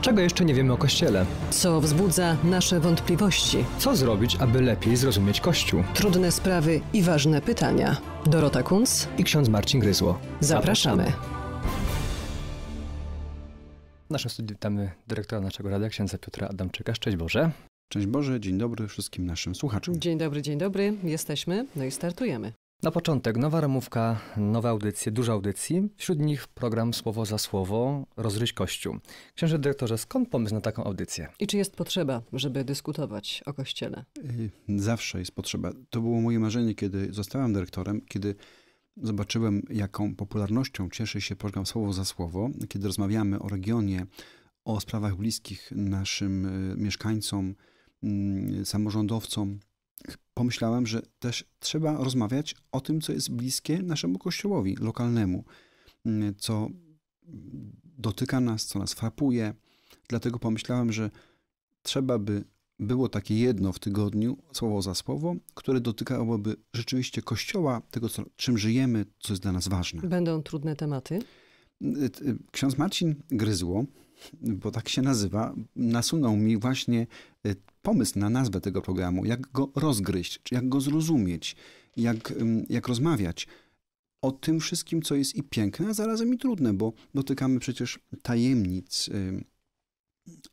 Czego jeszcze nie wiemy o Kościele? Co wzbudza nasze wątpliwości? Co zrobić, aby lepiej zrozumieć Kościół? Trudne sprawy i ważne pytania. Dorota Kunc i ksiądz Marcin Gryzło. Zapraszamy. W naszym studiu witamy dyrektora naszego radia, księdza Piotra Adamczyka. Szczęść Boże. Cześć Boże, dzień dobry wszystkim naszym słuchaczom. Dzień dobry, dzień dobry. Jesteśmy, no i startujemy. Na początek nowa ramówka, nowe audycje, dużo audycji. Wśród nich program Słowo za Słowo, Rozryś Kościół. Księże dyrektorze, skąd pomysł na taką audycję? I czy jest potrzeba, żeby dyskutować o Kościele? Y, zawsze jest potrzeba. To było moje marzenie, kiedy zostałem dyrektorem, kiedy zobaczyłem, jaką popularnością cieszy się program Słowo za Słowo, kiedy rozmawiamy o regionie, o sprawach bliskich naszym y, mieszkańcom, mm, samorządowcom, pomyślałem, że też trzeba rozmawiać o tym, co jest bliskie naszemu kościołowi lokalnemu, mm, co dotyka nas, co nas frapuje. Dlatego pomyślałem, że trzeba by było takie jedno w tygodniu, słowo za słowo, które dotykałoby rzeczywiście Kościoła, tego, co, czym żyjemy, co jest dla nas ważne. Będą trudne tematy? Y, ksiądz Marcin Gryzło, bo tak się nazywa, nasunął mi właśnie y, pomysł na nazwę tego programu, jak go rozgryźć, jak go zrozumieć, jak, jak rozmawiać o tym wszystkim, co jest i piękne, a zarazem i trudne, bo dotykamy przecież tajemnic y,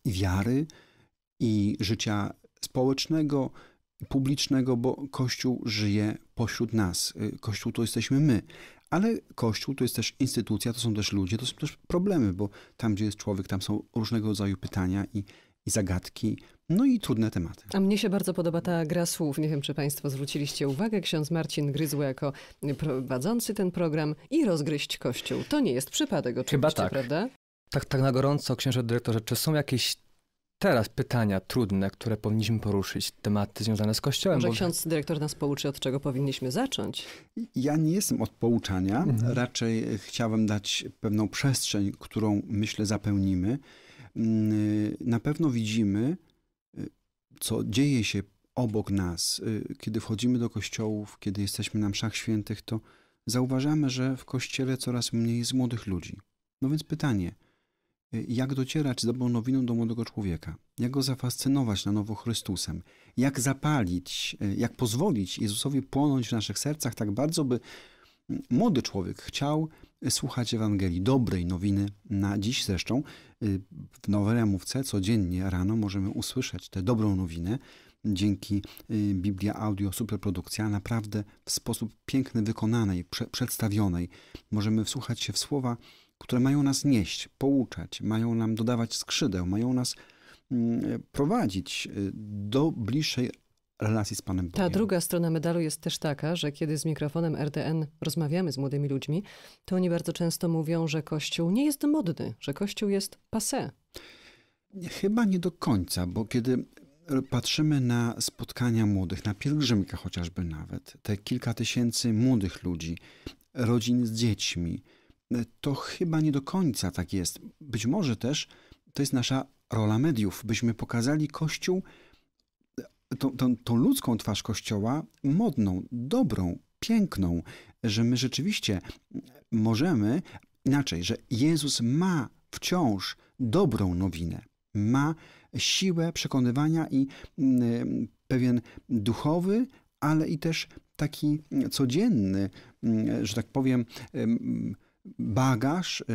i wiary, i życia społecznego, i publicznego, bo Kościół żyje pośród nas. Y, Kościół to jesteśmy my. Ale Kościół to jest też instytucja, to są też ludzie, to są też problemy, bo tam, gdzie jest człowiek, tam są różnego rodzaju pytania i, i zagadki, no i trudne tematy. A mnie się bardzo podoba ta gra słów. Nie wiem, czy Państwo zwróciliście uwagę. Ksiądz Marcin Gryzły jako prowadzący ten program i rozgryźć Kościół. To nie jest przypadek oczywiście, Chyba tak. prawda? Tak, tak na gorąco, księże dyrektorze, czy są jakieś teraz pytania trudne, które powinniśmy poruszyć, tematy związane z Kościołem. Może bo... ksiądz dyrektor nas pouczy, od czego powinniśmy zacząć? Ja nie jestem od pouczania, mhm. raczej e, chciałem dać pewną przestrzeń, którą myślę zapełnimy. Mm, y, na pewno widzimy, y, co dzieje się obok nas, y, kiedy wchodzimy do kościołów, kiedy jesteśmy na mszach świętych, to zauważamy, że w kościele coraz mniej jest młodych ludzi. No więc pytanie, Y, jak docierać z dobrą nowiną do młodego człowieka, jak go zafascynować na nowo Chrystusem, jak zapalić, y, jak pozwolić Jezusowi płonąć w naszych sercach tak bardzo, by mm, młody człowiek chciał y, słuchać Ewangelii, dobrej nowiny na dziś zresztą. W Nowej codziennie rano możemy usłyszeć tę dobrą nowinę dzięki Biblia Audio Superprodukcja, naprawdę w sposób piękny wykonanej, prze przedstawionej. Możemy wsłuchać się w słowa które mają nas nieść, pouczać, mają nam dodawać skrzydeł, mają nas mm, prowadzić y, do bliższej relacji z Panem Bogiem. Ta druga strona medalu jest też taka, że kiedy z mikrofonem RDN rozmawiamy z młodymi ludźmi, to oni bardzo często mówią, że Kościół nie jest modny, że Kościół jest passé. Chyba nie do końca, bo kiedy patrzymy na spotkania młodych, na pielgrzymkę chociażby nawet, te kilka tysięcy młodych ludzi, rodzin z dziećmi, E, to chyba nie do końca tak jest. Być może też to jest nasza rola mediów, byśmy pokazali Kościół, e, tą, tą, tą ludzką twarz Kościoła, modną, dobrą, piękną, że my rzeczywiście możemy inaczej, że Jezus ma wciąż dobrą nowinę. Ma siłę przekonywania i mm, e, pewien duchowy, ale i też taki codzienny, mm, że tak powiem, bagaż y,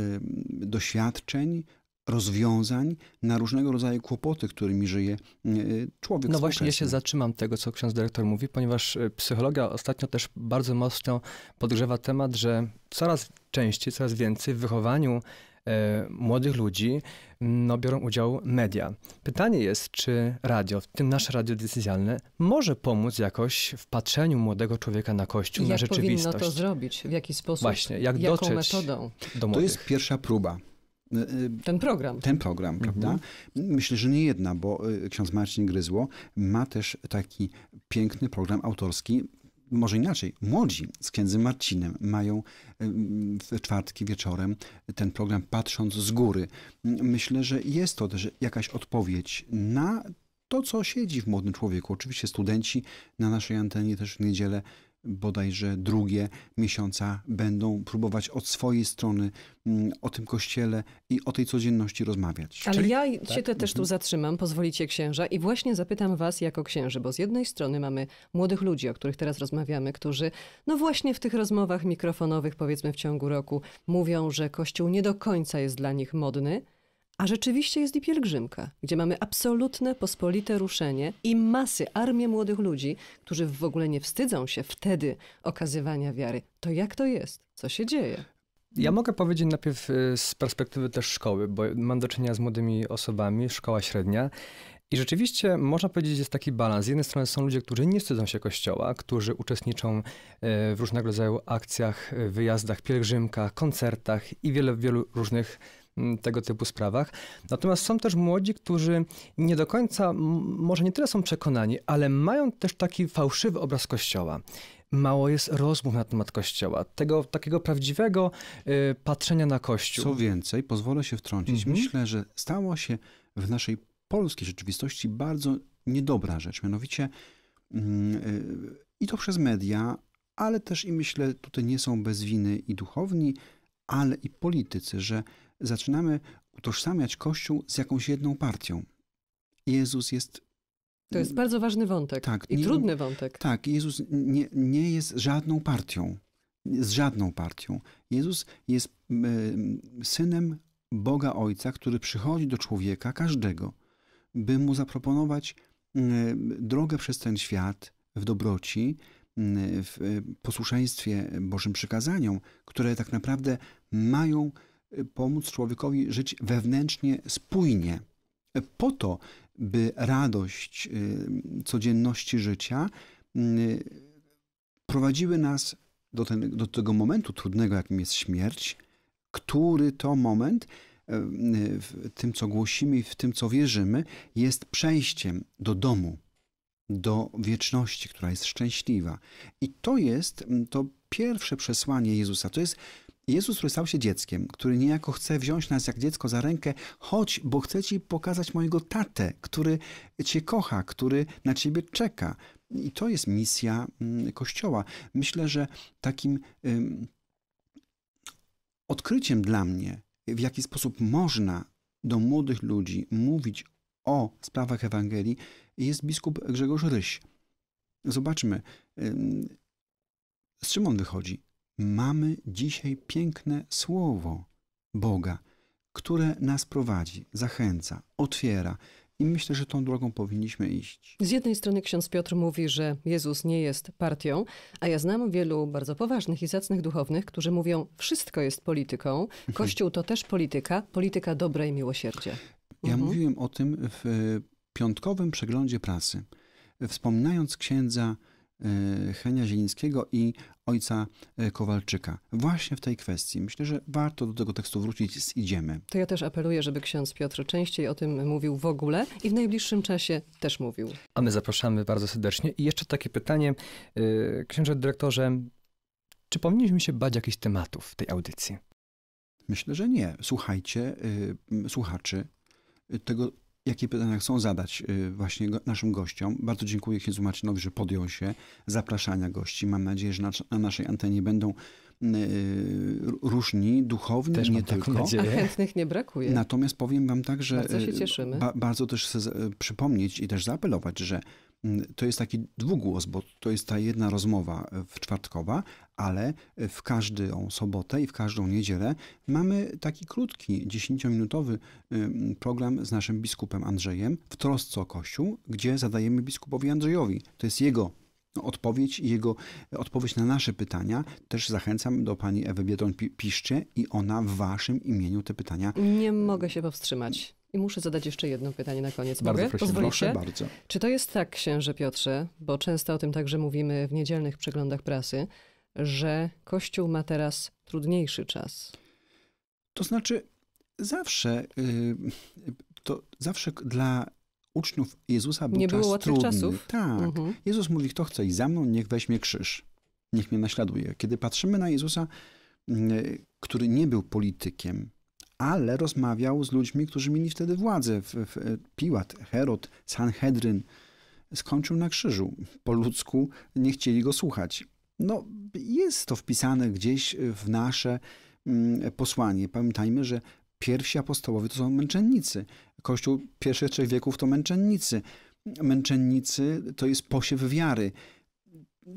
doświadczeń, rozwiązań na różnego rodzaju kłopoty, którymi żyje y, człowiek. No właśnie, ja się zatrzymam tego, co ksiądz dyrektor mówi, ponieważ y, psychologia ostatnio też bardzo mocno podgrzewa temat, że coraz częściej, coraz więcej w wychowaniu E, młodych ludzi mm, no, biorą udział media. Pytanie jest, czy radio, w tym nasze radio decyzjalne, może pomóc jakoś w patrzeniu młodego człowieka na Kościół, na rzeczywistość. Jak powinno to zrobić? W jaki sposób? Właśnie, jak jaką dotrzeć metodą? do młodych? To jest pierwsza próba. E, e, Ten program. Ten program, mhm. prawda? Mhm. Myślę, że nie jedna, bo ksiądz Marcin Gryzło ma też taki piękny program autorski może inaczej, młodzi z księdzem Marcinem mają w czwartki wieczorem ten program patrząc z góry. Myślę, że jest to też jakaś odpowiedź na to, co siedzi w młodym człowieku. Oczywiście studenci na naszej antenie też w niedzielę bodajże drugie miesiąca będą próbować od swojej strony mm, o tym kościele i o tej codzienności rozmawiać. Ale Czyli... ja tak? się te też tu mhm. zatrzymam, pozwolicie księża, i właśnie zapytam was jako księży, bo z jednej strony mamy młodych ludzi, o których teraz rozmawiamy, którzy no właśnie w tych rozmowach mikrofonowych powiedzmy w ciągu roku mówią, że kościół nie do końca jest dla nich modny, a rzeczywiście jest i pielgrzymka, gdzie mamy absolutne, pospolite ruszenie i masy, armię młodych ludzi, którzy w ogóle nie wstydzą się wtedy okazywania wiary. To jak to jest? Co się dzieje? Ja mogę powiedzieć najpierw y, z perspektywy też szkoły, bo mam do czynienia z młodymi osobami, szkoła średnia. I rzeczywiście można powiedzieć, jest taki balans. Z jednej strony są ludzie, którzy nie wstydzą się kościoła, którzy uczestniczą y, w różnego rodzaju akcjach, y, wyjazdach, pielgrzymkach, koncertach i wiele, wielu różnych Mm, tego typu sprawach. Natomiast są też młodzi, którzy nie do końca, może nie tyle są przekonani, ale mają też taki fałszywy obraz Kościoła mało jest rozmów na temat Kościoła, tego takiego prawdziwego y, patrzenia na Kościół. Co więcej, pozwolę się wtrącić. Mm -hmm. Myślę, że stało się w naszej polskiej rzeczywistości bardzo niedobra rzecz. Mianowicie mm, y, i to przez media, ale też i myślę, tutaj nie są bez winy i duchowni, ale i politycy, że zaczynamy utożsamiać Kościół z jakąś jedną partią. Jezus jest to jest bardzo ważny wątek tak, i nie, trudny wątek. Tak, Jezus nie, nie jest żadną partią. Z żadną partią. Jezus jest y, synem Boga Ojca, który przychodzi do człowieka, każdego, by mu zaproponować y, drogę przez ten świat w dobroci, y, w posłuszeństwie Bożym przykazaniom, które tak naprawdę mają pomóc człowiekowi żyć wewnętrznie spójnie, po to, by radość y, codzienności życia y, prowadziły nas do, ten, do tego momentu trudnego, jakim jest śmierć, który to moment y, w tym, co głosimy i w tym, co wierzymy, jest przejściem do domu, do wieczności, która jest szczęśliwa. I to jest to pierwsze przesłanie Jezusa. To jest Jezus, który stał się dzieckiem, który niejako chce wziąć nas jak dziecko za rękę, chodź, bo chce Ci pokazać mojego tatę, który Cię kocha, który na Ciebie czeka. I to jest misja mm, Kościoła. Myślę, że takim um, odkryciem dla mnie, w jaki sposób można do młodych ludzi mówić o sprawach Ewangelii, jest biskup Grzegorz Ryś. Zobaczmy, z czym on wychodzi mamy dzisiaj piękne słowo Boga, które nas prowadzi, zachęca, otwiera. I myślę, że tą drogą powinniśmy iść. Z jednej strony ksiądz Piotr mówi, że Jezus nie jest partią, a ja znam wielu bardzo poważnych i zacnych duchownych, którzy mówią, wszystko jest polityką, mhm. Kościół to też polityka, polityka dobrej miłosierdzia. Ja mhm. mówiłem o tym w piątkowym przeglądzie prasy, wspominając księdza e, Henia Zielińskiego i ojca e, Kowalczyka. Właśnie w tej kwestii. Myślę, że warto do tego tekstu wrócić z Idziemy. To ja też apeluję, żeby ksiądz Piotr częściej o tym mówił w ogóle i w najbliższym czasie też mówił. A my zapraszamy bardzo serdecznie. I jeszcze takie pytanie, e, księże dyrektorze, czy powinniśmy się bać jakichś tematów w tej audycji? Myślę, że nie. Słuchajcie, e, słuchaczy, tego, jakie pytania chcą zadać y, właśnie naszym gościom. Bardzo dziękuję księdzu Marcinowi, że podjął się zapraszania gości. Mam nadzieję, że na, na naszej antenie będą Y, różni, duchowni, też nie tylko. A chętnych nie brakuje. Natomiast powiem wam tak, że bardzo się y, cieszymy. Ba bardzo też chcę y, przypomnieć i też zaapelować, że mm, to jest taki dwugłos, bo to jest ta jedna rozmowa w czwartkowa, ale w każdą sobotę i w każdą niedzielę mamy taki krótki, dziesięciominutowy program z naszym biskupem Andrzejem w trosce o Kościół, gdzie zadajemy biskupowi Andrzejowi. To jest jego no, odpowiedź i jego odpowiedź na nasze pytania. Też zachęcam do pani Ewy Biedon, piszcie i ona w waszym imieniu te pytania... Nie mogę się powstrzymać. I muszę zadać jeszcze jedno pytanie na koniec. Bardzo Mogę? Proszę, proszę bardzo. Czy to jest tak, księże Piotrze, bo często o tym także mówimy w niedzielnych przeglądach prasy, że Kościół ma teraz trudniejszy czas? To znaczy, zawsze, y, to zawsze dla uczniów Jezusa był nie czas było trudny. Czasów. Tak. Mhm. Jezus mówi, kto chce i za mną, niech weźmie krzyż. Niech mnie naśladuje. Kiedy patrzymy na Jezusa, mm, e, który nie był politykiem, ale rozmawiał z ludźmi, którzy mieli wtedy władzę. E, Piłat, Herod, Sanhedryn. Skończył na krzyżu. Po ludzku nie chcieli go słuchać. No, jest to wpisane gdzieś w nasze mm, e, posłanie. Pamiętajmy, że Pierwsi apostołowie to są męczennicy. Kościół pierwszych trzech wieków to męczennicy. Męczennicy to jest posiew wiary.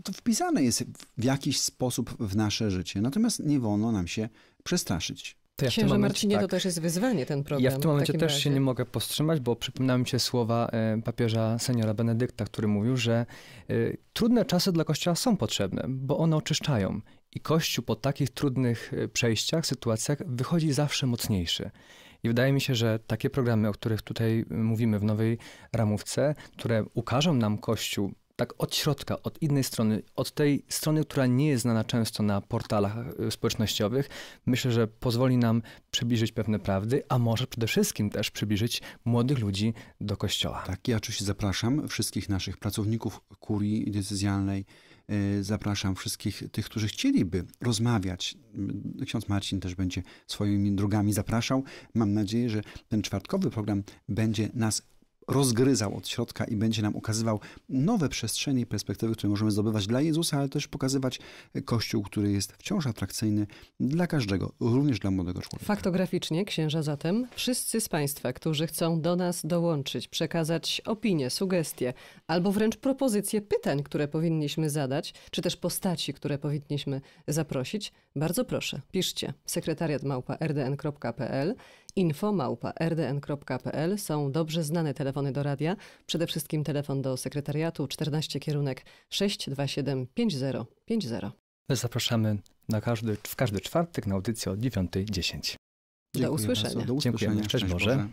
To wpisane jest w jakiś sposób w nasze życie. Natomiast nie wolno nam się przestraszyć. To ja Księże momencie, Marcinie, tak, to też jest wyzwanie ten problem. Ja w tym momencie w też razie. się nie mogę powstrzymać, bo przypomina mi się słowa e, papieża seniora Benedykta, który mówił, że e, trudne czasy dla Kościoła są potrzebne, bo one oczyszczają. I Kościół po takich trudnych e, przejściach, sytuacjach wychodzi zawsze mocniejszy. I wydaje mi się, że takie programy, o których tutaj mówimy w nowej ramówce, które ukażą nam Kościół tak od środka, od innej strony, od tej strony, która nie jest znana często na portalach e, społecznościowych, myślę, że pozwoli nam przybliżyć pewne prawdy, a może przede wszystkim też przybliżyć młodych ludzi do kościoła. Tak, ja oczywiście zapraszam wszystkich naszych pracowników kurii decyzjalnej, Y, zapraszam wszystkich tych, którzy chcieliby rozmawiać. Y, ksiądz Marcin też będzie swoimi drogami zapraszał. Mam nadzieję, że ten czwartkowy program będzie nas rozgryzał od środka i będzie nam ukazywał nowe przestrzenie i perspektywy, które możemy zdobywać dla Jezusa, ale też pokazywać Kościół, który jest wciąż atrakcyjny dla każdego, również dla młodego człowieka. Faktograficznie, księża zatem, wszyscy z Państwa, którzy chcą do nas dołączyć, przekazać opinie, sugestie albo wręcz propozycje pytań, które powinniśmy zadać, czy też postaci, które powinniśmy zaprosić, bardzo proszę, piszcie sekretariat małpa rdn.pl infomałpa.rdn.pl są dobrze znane telefony do radia, przede wszystkim telefon do sekretariatu 14 kierunek 627 5050. My zapraszamy na każdy, w każdy czwartek na audycję o 9.10. Do usłyszenia. Dziękujemy. Cześć, Boże.